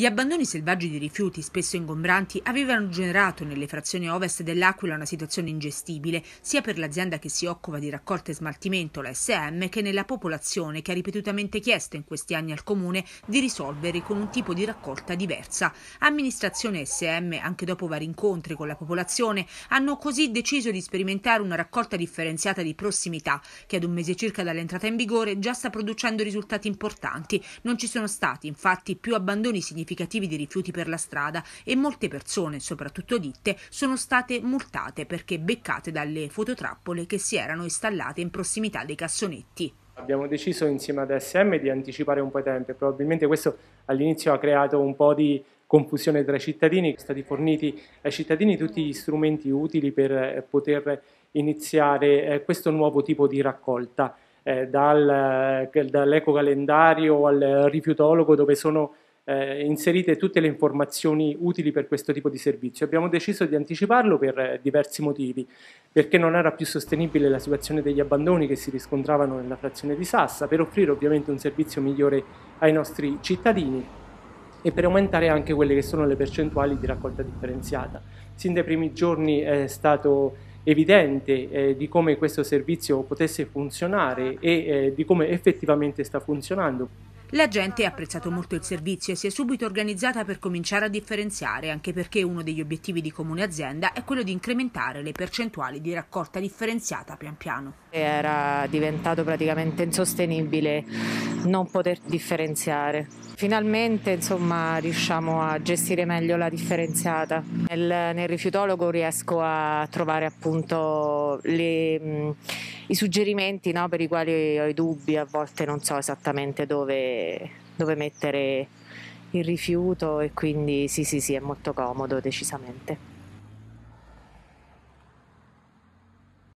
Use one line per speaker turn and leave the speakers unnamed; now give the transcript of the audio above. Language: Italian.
Gli abbandoni selvaggi di rifiuti, spesso ingombranti, avevano generato nelle frazioni ovest dell'Aquila una situazione ingestibile, sia per l'azienda che si occupa di raccolta e smaltimento, la SM, che nella popolazione che ha ripetutamente chiesto in questi anni al comune di risolvere con un tipo di raccolta diversa. Amministrazione SM, anche dopo vari incontri con la popolazione, hanno così deciso di sperimentare una raccolta differenziata di prossimità, che ad un mese circa dall'entrata in vigore già sta producendo risultati importanti. Non ci sono stati infatti più abbandoni significativi significativi di rifiuti per la strada e molte persone, soprattutto ditte, sono state multate perché beccate dalle fototrappole che si erano installate in prossimità dei
cassonetti. Abbiamo deciso insieme ad SM di anticipare un po' i tempi, probabilmente questo all'inizio ha creato un po' di confusione tra i cittadini, sono stati forniti ai cittadini tutti gli strumenti utili per eh, poter iniziare eh, questo nuovo tipo di raccolta, eh, dal, dall'ecocalendario al rifiutologo dove sono eh, inserite tutte le informazioni utili per questo tipo di servizio. Abbiamo deciso di anticiparlo per eh, diversi motivi, perché non era più sostenibile la situazione degli abbandoni che si riscontravano nella frazione di Sassa, per offrire ovviamente un servizio migliore ai nostri cittadini e per aumentare anche quelle che sono le percentuali di raccolta differenziata. Sin dai primi giorni è stato evidente eh, di come questo servizio potesse funzionare e eh, di come effettivamente sta funzionando.
La gente ha apprezzato molto il servizio e si è subito organizzata per cominciare a differenziare, anche perché uno degli obiettivi di Comune Azienda è quello di incrementare le percentuali di raccolta differenziata pian piano.
Era diventato praticamente insostenibile non poter differenziare. Finalmente insomma, riusciamo a gestire meglio la differenziata. Nel, nel rifiutologo riesco a trovare appunto le i suggerimenti no, per i quali ho i dubbi, a volte non so esattamente dove dove mettere il rifiuto e quindi sì sì sì è molto comodo decisamente.